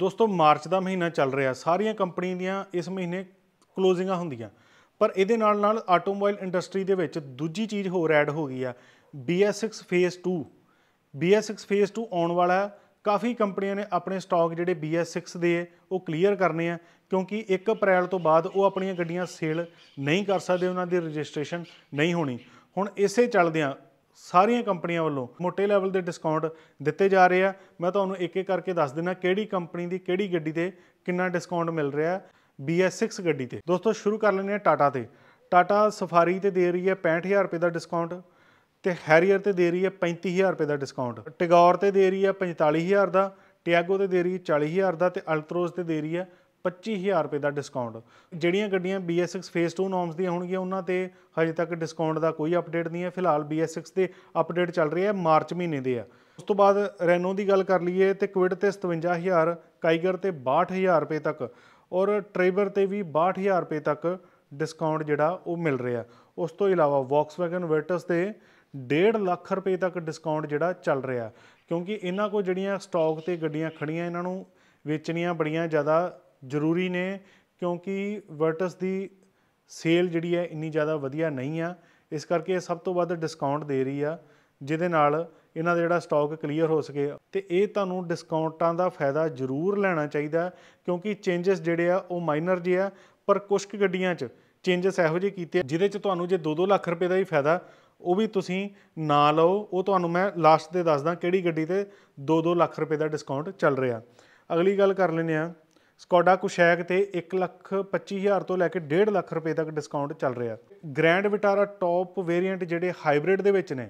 ਦੋਸਤੋ ਮਾਰਚ ਦਾ ਮਹੀਨਾ ਚੱਲ ਰਿਹਾ ਸਾਰੀਆਂ ਕੰਪਨੀਆਂ ਦੀਆਂ ਇਸ ਮਹੀਨੇ ਕਲੋਜ਼ਿੰਗਾਂ ਹੁੰਦੀਆਂ ਪਰ ਇਹਦੇ ਨਾਲ ਨਾਲ ਆਟੋਮੋਬਾਈਲ ਇੰਡਸਟਰੀ ਦੇ ਵਿੱਚ ਦੂਜੀ ਚੀਜ਼ ਹੋਰ ਐਡ ਹੋ ਗਈ ਆ BS6 ਫੇਜ਼ 2 BS6 ਫੇਜ਼ 2 ਆਉਣ ਵਾਲਾ ਹੈ ਕਾਫੀ ਕੰਪਨੀਆਂ ਨੇ ਆਪਣੇ ਸਟਾਕ ਜਿਹੜੇ BS6 ਦੇ ਉਹ ਕਲੀਅਰ ਕਰਨੇ ਆ ਕਿਉਂਕਿ 1 ਅਪ੍ਰੈਲ ਤੋਂ ਬਾਅਦ ਉਹ ਆਪਣੀਆਂ ਗੱਡੀਆਂ ਸੇਲ ਨਹੀਂ ਕਰ ਸਕਦੇ ਉਹਨਾਂ ਦੀ ਰਜਿਸਟ੍ਰੇਸ਼ਨ ਨਹੀਂ ਹੋਣੀ ਹੁਣ ਇਸੇ ਚੱਲਦਿਆਂ ਸਾਰੀਆਂ ਕੰਪਨੀਆਂ ਵੱਲੋਂ ਮੋਟੇ ਲੈਵਲ ਦੇ ਡਿਸਕਾਊਂਟ ਦਿੱਤੇ ਜਾ ਰਹੇ ਆ ਮੈਂ ਤੁਹਾਨੂੰ ਇੱਕ ਇੱਕ ਕਰਕੇ ਦੱਸ ਦਿੰਦਾ ਕਿਹੜੀ ਕੰਪਨੀ ਦੀ ਕਿਹੜੀ ਗੱਡੀ ਤੇ ਕਿੰਨਾ ਡਿਸਕਾਊਂਟ ਮਿਲ ਰਿਹਾ BS6 ਗੱਡੀ ਤੇ ਦੋਸਤੋ ਸ਼ੁਰੂ ਕਰ ਲੈਂਦੇ ਆ ਟਾਟਾ ਤੇ ਟਾਟਾ ਸਫਾਰੀ ਤੇ ਦੇ ਰਹੀ ਹੈ 65000 ਰੁਪਏ ਦਾ ਡਿਸਕਾਊਂਟ ਤੇ ਹੈਰੀਅਰ ਤੇ ਦੇ ਰਹੀ ਹੈ 35000 ਰੁਪਏ ਦਾ ਡਿਸਕਾਊਂਟ ਟਿਗੋਰ ਤੇ ਦੇ ਰਹੀ ਹੈ 45000 ਦਾ ਟਿਆਗੋ ਤੇ ਦੇ ਰਹੀ ਹੈ 40000 ਦਾ ਤੇ ਅਲਟਰੋਸ ਤੇ ਦੇ ਰਹੀ ਹੈ 25000 ਰੁਪਏ ਦਾ ਡਿਸਕਾਊਂਟ ਜਿਹੜੀਆਂ ਗੱਡੀਆਂ BS6 ਫੇਸ 2 ਨੋਰਮਸ ਦੀਆਂ ਹੋਣਗੀਆਂ ਉਹਨਾਂ ਤੇ ਹਜੇ ਤੱਕ ਡਿਸਕਾਊਂਟ ਦਾ ਕੋਈ ਅਪਡੇਟ ਨਹੀਂ ਹੈ ਫਿਲਹਾਲ BS6 ਦੇ ਅਪਡੇਟ ਚੱਲ ਰਹੇ ਹੈ ਮਾਰਚ ਮਹੀਨੇ ਦੇ ਆ ਉਸ ਤੋਂ ਬਾਅਦ ਰੈਨੋ ਦੀ ਗੱਲ ਕਰ ਲਈਏ ਤੇ ਕੁਇਡ ਤੇ 57000 ਕਾਈਗਰ ਤੇ 62000 ਰੁਪਏ ਤੱਕ ਔਰ ਟ੍ਰੇਵਰ ਤੇ ਵੀ 62000 ਰੁਪਏ ਤੱਕ ਡਿਸਕਾਊਂਟ ਜਿਹੜਾ ਉਹ ਮਿਲ ਰਿਹਾ ਉਸ ਤੋਂ ਇਲਾਵਾ ਵੌਕਸਵੈਗਨ ਵੈਟਸ ਤੇ 1.5 ਲੱਖ ਰੁਪਏ ਤੱਕ ਡਿਸਕਾਊਂਟ ਜਿਹੜਾ ਚੱਲ ਰਿਹਾ ਕਿਉਂਕਿ ਇਹਨਾਂ ਕੋ ਜਿਹੜੀਆਂ ਸਟਾਕ ਤੇ ਗੱਡੀਆਂ ਖੜੀਆਂ ਇਹਨਾਂ ਨੂੰ ਵੇਚਣੀਆਂ ਬੜੀਆਂ ਜ਼ਿਆਦਾ ਜ਼ਰੂਰੀ ਨੇ ਕਿਉਂਕਿ ਵਰਟਸ ਦੀ ਸੇਲ ਜਿਹੜੀ ਹੈ ਇੰਨੀ ਜ਼ਿਆਦਾ ਵਧੀਆ ਨਹੀਂ ਆ ਇਸ ਕਰਕੇ ਇਹ ਸਭ ਤੋਂ ਵੱਧ ਡਿਸਕਾਊਂਟ ਦੇ ਰਹੀ ਆ ਜਿਹਦੇ ਨਾਲ ਇਹਨਾਂ ਦਾ ਜਿਹੜਾ ਸਟਾਕ ਕਲੀਅਰ ਹੋ ਸਕੇ ਤੇ ਇਹ ਤੁਹਾਨੂੰ ਡਿਸਕਾਊਂਟਾਂ ਦਾ ਫਾਇਦਾ ਜ਼ਰੂਰ ਲੈਣਾ ਚਾਹੀਦਾ ਕਿਉਂਕਿ ਚੇਂजेस ਜਿਹੜੇ ਆ ਉਹ ਮਾਈਨਰ ਜੇ ਆ ਪਰ ਕੁਝ ਕੁ ਗੱਡੀਆਂ 'ਚ ਚੇਂजेस ਇਹੋ ਜਿਹੇ ਕੀਤੇ ਜਿਹਦੇ 'ਚ ਤੁਹਾਨੂੰ ਜੇ 2-2 ਲੱਖ ਰੁਪਏ ਦਾ ਹੀ ਫਾਇਦਾ ਉਹ ਵੀ ਤੁਸੀਂ ਨਾ ਲਓ ਉਹ ਤੁਹਾਨੂੰ ਮੈਂ ਲਾਸਟ ਤੇ ਦੱਸਦਾ ਕਿਹੜੀ ਗੱਡੀ ਤੇ 2-2 ਲੱਖ ਰੁਪਏ ਦਾ ਡਿਸਕਾਊਂਟ ਚੱਲ ਰਿਹਾ ਅਗਲੀ ਗੱਲ ਕਰ ਲੈਨੇ ਆ ਸਕੋਡਾ ਕੁਸ਼ੈਕ ਤੇ 1 ਲੱਖ 25000 ਤੋਂ ਲੈ ਕੇ 1.5 ਲੱਖ ਰੁਪਏ ਤੱਕ ਡਿਸਕਾਊਂਟ ਚੱਲ ਰਿਹਾ ਗ੍ਰੈਂਡ ਵਿਟਾਰਾ ਟੌਪ ਵੇਰੀਐਂਟ ਜਿਹੜੇ ਹਾਈਬ੍ਰਿਡ ਦੇ ਵਿੱਚ ਨੇ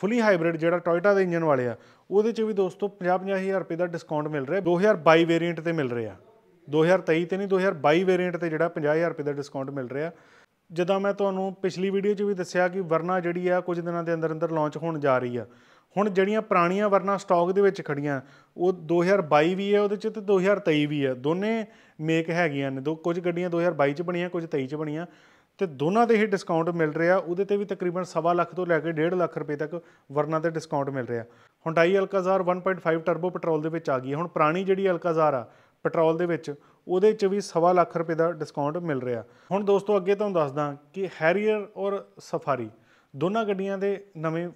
ਫੁੱਲੀ ਹਾਈਬ੍ਰਿਡ ਜਿਹੜਾ ਟੋਇਟਾ ਦੇ ਇੰਜਨ ਵਾਲੇ ਆ ਉਹਦੇ 'ਚ ਵੀ ਦੋਸਤੋ 50-50000 ਰੁਪਏ ਦਾ ਡਿਸਕਾਊਂਟ ਮਿਲ ਰਿਹਾ 2022 ਵੇਰੀਐਂਟ ਤੇ ਮਿਲ ਰਿਹਾ 2023 ਤੇ ਨਹੀਂ 2022 ਵੇਰੀਐਂਟ ਤੇ ਜਿਹੜਾ 50000 ਰੁਪਏ ਦਾ ਡਿਸਕਾਊਂਟ ਮਿਲ ਰਿਹਾ ਜਦੋਂ ਮੈਂ ਤੁਹਾਨੂੰ ਪਿਛਲੀ ਵੀਡੀਓ 'ਚ ਵੀ ਦੱਸਿਆ ਕਿ ਵਰਨਾ ਜਿਹੜੀ ਆ ਕੁਝ ਦਿਨਾਂ ਦੇ ਅੰਦਰ ਅੰਦਰ ਲਾਂਚ ਹੋਣ ਜਾ ਰਹੀ ਆ ਹੁਣ ਜਿਹੜੀਆਂ ਪੁਰਾਣੀਆਂ ਵਰਨਾ ਸਟਾਕ ਦੇ ਵਿੱਚ ਖੜੀਆਂ ਉਹ 2022 ਵੀ ਹੈ ਉਹਦੇ ਚ ਤੇ 2023 ਵੀ ਹੈ ਦੋਨੇ ਮੇਕ ਹੈਗੀਆਂ ਨੇ ਦੋ ਕੁਝ ਗੱਡੀਆਂ 2022 ਚ ਬਣੀਆਂ ਕੁਝ 23 ਚ ਬਣੀਆਂ ਤੇ ਦੋਨਾਂ ਤੇ ਹੀ ਡਿਸਕਾਊਂਟ ਮਿਲ ਰਿਹਾ ਉਹਦੇ ਤੇ ਵੀ ਤਕਰੀਬਨ 1.5 ਲੱਖ ਤੋਂ ਲੈ ਕੇ 1.5 ਲੱਖ ਰੁਪਏ ਤੱਕ ਵਰਨਾ ਤੇ ਡਿਸਕਾਊਂਟ ਮਿਲ ਰਿਹਾ ਹੁੰਡਾਈ ਅਲਕਾਜ਼ਾਰ 1.5 ਟਰਬੋ ਪੈਟਰੋਲ ਦੇ ਵਿੱਚ ਆ ਗਈ ਹੁਣ ਪੁਰਾਣੀ ਜਿਹੜੀ ਅਲਕਾਜ਼ਾਰ ਆ ਪੈਟਰੋਲ ਦੇ ਵਿੱਚ ਉਹਦੇ 'ਚ ਵੀ 1.5 ਲੱਖ ਰੁਪਏ ਦਾ ਡਿਸਕਾਊਂਟ ਮਿਲ ਰਿਹਾ ਹੁਣ ਦੋਸਤੋ ਅੱਗੇ ਤੁਹਾਨੂੰ ਦੱਸਦਾ ਕਿ ਹੈਰੀਅਰ ਔਰ ਸਫਾਰੀ ਦੋਨਾਂ ਗੱਡੀਆਂ ਦੇ ਨਵੇਂ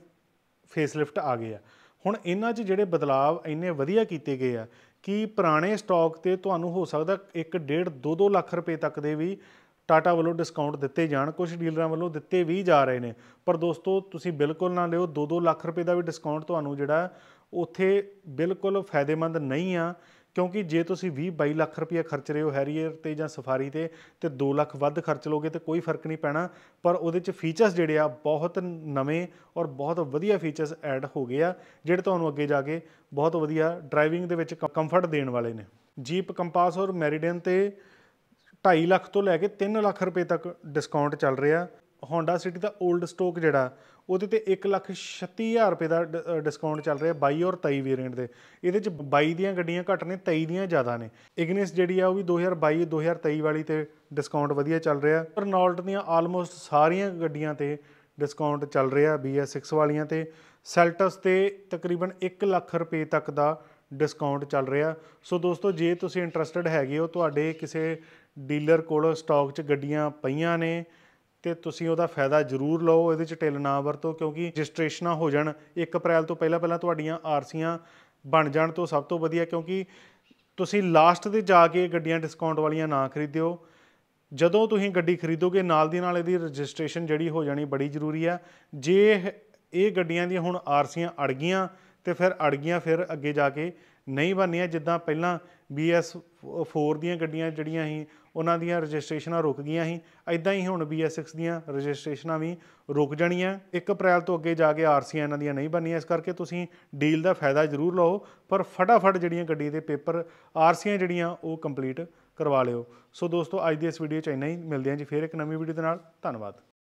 ਫੇਸ ਲਿਫਟ ਆ ਗਏ ਆ ਹੁਣ ਇਹਨਾਂ 'ਚ ਜਿਹੜੇ ਬਦਲਾਅ ਇੰਨੇ ਵਧੀਆ ਕੀਤੇ ਗਏ ਆ ਕਿ ਪੁਰਾਣੇ ਸਟਾਕ ਤੇ ਤੁਹਾਨੂੰ ਹੋ ਸਕਦਾ 1 1.5 2-2 ਲੱਖ ਰੁਪਏ ਤੱਕ ਦੇ ਵੀ ਟਾਟਾ ਵੱਲੋਂ ਡਿਸਕਾਊਂਟ ਦਿੱਤੇ ਜਾਣ ਕੁਝ ਡੀਲਰਾਂ ਵੱਲੋਂ ਦਿੱਤੇ ਵੀ ਜਾ ਰਹੇ ਨੇ ਪਰ ਦੋਸਤੋ ਤੁਸੀਂ ਬਿਲਕੁਲ ਨਾ ਲਿਓ 2-2 ਲੱਖ ਰੁਪਏ ਦਾ ਵੀ ਡਿਸਕਾਊਂਟ ਤੁਹਾਨੂੰ ਜਿਹੜਾ ਉੱਥੇ ਬਿਲਕੁਲ ਫਾਇਦੇਮੰਦ ਨਹੀਂ ਆ ਕਿਉਂਕਿ ਜੇ ਤੁਸੀਂ 20 22 ਲੱਖ ਰੁਪਏ ਖਰਚ ਰਹੇ ਹੋ ਹੈਰੀਅਰ ਤੇ ਜਾਂ ਸਫਾਰੀ ਤੇ ਤੇ 2 ਲੱਖ ਵੱਧ ਖਰਚ ਲੋਗੇ ਤੇ ਕੋਈ ਫਰਕ ਨਹੀਂ ਪੈਣਾ ਪਰ ਉਹਦੇ ਚ ਫੀਚਰਸ ਜਿਹੜੇ ਆ ਬਹੁਤ ਨਵੇਂ ਔਰ ਬਹੁਤ ਵਧੀਆ ਫੀਚਰਸ ਐਡ ਹੋ ਗਏ ਆ ਜਿਹੜੇ ਤੁਹਾਨੂੰ ਅੱਗੇ ਜਾ ਕੇ ਬਹੁਤ ਵਧੀਆ ਡਰਾਈਵਿੰਗ ਦੇ ਵਿੱਚ ਕੰਫਰਟ ਦੇਣ ਵਾਲੇ ਨੇ ਜੀਪ ਕੰਪਾਸ ਔਰ ਮੈਰੀਡੀਅਨ ਤੇ 2.5 ਲੱਖ ਤੋਂ ਲੈ ਕੇ 3 ਲੱਖ ਰੁਪਏ ਤੱਕ ਡਿਸਕਾਊਂਟ ਚੱਲ ਰਿਹਾ ਹੋਂਡਾ ਸਿਟੀ ਦਾ 올ਡ ਸਟਾਕ ਜਿਹੜਾ ਉਹਦੇ ਤੇ 136000 ਰੁਪਏ ਦਾ ਡਿਸਕਾਊਂਟ ਚੱਲ ਰਿਹਾ 22 ਔਰ 23 ਵੇਰੀਐਂਟ ਦੇ ਇਹਦੇ ਚ 22 ਦੀਆਂ ਗੱਡੀਆਂ ਘੱਟ ਨੇ 23 ਦੀਆਂ ਜ਼ਿਆਦਾ ਨੇ ਇਗਨਿਸ ਜਿਹੜੀ ਆ ਉਹ ਵੀ 2022 2023 ਵਾਲੀ ਤੇ ਡਿਸਕਾਊਂਟ ਵਧੀਆ ਚੱਲ ਰਿਹਾ ਨੌਲਟ ਦੀਆਂ ਆਲਮੋਸਟ ਸਾਰੀਆਂ ਗੱਡੀਆਂ ਤੇ ਡਿਸਕਾਊਂਟ ਚੱਲ ਰਿਹਾ BS6 ਵਾਲੀਆਂ ਤੇ ਸੈਲਟਸ ਤੇ ਤਕਰੀਬਨ 1 ਲੱਖ ਰੁਪਏ ਤੱਕ ਦਾ ਡਿਸਕਾਊਂਟ ਚੱਲ ਰਿਹਾ ਸੋ ਦੋਸਤੋ ਜੇ ਤੁਸੀਂ ਇੰਟਰਸਟਿਡ ਹੈਗੇ ਹੋ ਤੁਹਾਡੇ ਕਿਸੇ ਡੀਲਰ ਕੋਲ ਸਟਾਕ 'ਚ ਗੱਡੀਆਂ ਪਈਆਂ ਨੇ ਤੇ ਤੁਸੀਂ ਉਹਦਾ ਫਾਇਦਾ ਜ਼ਰੂਰ ਲਓ ਇਹਦੇ ਚ ਟਿਲ ਨਾ ਵਰਤੋ ਕਿਉਂਕਿ ਰਜਿਸਟ੍ਰੇਸ਼ਨਾਂ ਹੋ ਜਾਣ 1 ਅਪ੍ਰੈਲ ਤੋਂ ਪਹਿਲਾਂ ਪਹਿਲਾਂ ਤੁਹਾਡੀਆਂ ਆਰਸੀਆਂ ਬਣ ਜਾਣ ਤੋਂ ਸਭ ਤੋਂ ਵਧੀਆ ਕਿਉਂਕਿ ਤੁਸੀਂ ਲਾਸਟ ਤੇ ਜਾ ਕੇ ਗੱਡੀਆਂ ਡਿਸਕਾਊਂਟ ਵਾਲੀਆਂ ਨਾ ਖਰੀਦਿਓ ਜਦੋਂ ਤੁਸੀਂ ਗੱਡੀ ਖਰੀਦੋਗੇ ਨਾਲ ਦੀ ਨਾਲ ਇਹਦੀ ਰਜਿਸਟ੍ਰੇਸ਼ਨ ਜਿਹੜੀ ਹੋ ਜਾਣੀ ਬੜੀ ਜ਼ਰੂਰੀ ਆ ਜੇ ਇਹ ਗੱਡੀਆਂ ਦੀਆਂ ਹੁਣ ਆਰਸੀਆਂ ਅੜ ਗਈਆਂ ਤੇ ਫਿਰ ਅੜ ਗਈਆਂ ਫਿਰ ਅੱਗੇ ਜਾ ਕੇ ਨਹੀਂ ਬਣਨੀਆਂ ਜਿੱਦਾਂ ਪਹਿਲਾਂ BS 4 ਦੀਆਂ ਗੱਡੀਆਂ ਜਿਹੜੀਆਂ ਸੀ ਉਹਨਾਂ ਦੀਆਂ ਰਜਿਸਟ੍ਰੇਸ਼ਨਾਂ ਰੁਕ ਗਈਆਂ ਸੀ ਐਦਾਂ ਹੀ ਹੁਣ BS 6 ਦੀਆਂ ਰਜਿਸਟ੍ਰੇਸ਼ਨਾਂ ਵੀ ਰੁਕ ਜਾਣੀਆਂ 1 ਅਪ੍ਰੈਲ ਤੋਂ ਅੱਗੇ ਜਾ ਕੇ RC ਇਹਨਾਂ ਦੀਆਂ ਨਹੀਂ ਬਣਨੀਆਂ ਇਸ ਕਰਕੇ ਤੁਸੀਂ ਡੀਲ ਦਾ ਫਾਇਦਾ ਜ਼ਰੂਰ ਲਓ ਪਰ ਫਟਾਫਟ ਜਿਹੜੀਆਂ ਗੱਡੀ ਦੇ ਪੇਪਰ ਆਰਸੀਆਂ ਜਿਹੜੀਆਂ ਉਹ ਕੰਪਲੀਟ ਕਰਵਾ ਲਿਓ ਸੋ ਦੋਸਤੋ ਅੱਜ ਦੀ ਇਸ ਵੀਡੀਓ 'ਚ ਇੰਨਾ ਹੀ ਮਿਲਦੇ ਹਾਂ ਜੀ ਫੇਰ ਇੱਕ ਨਵੀਂ ਵੀਡੀਓ ਦੇ ਨਾਲ ਧੰਨਵਾਦ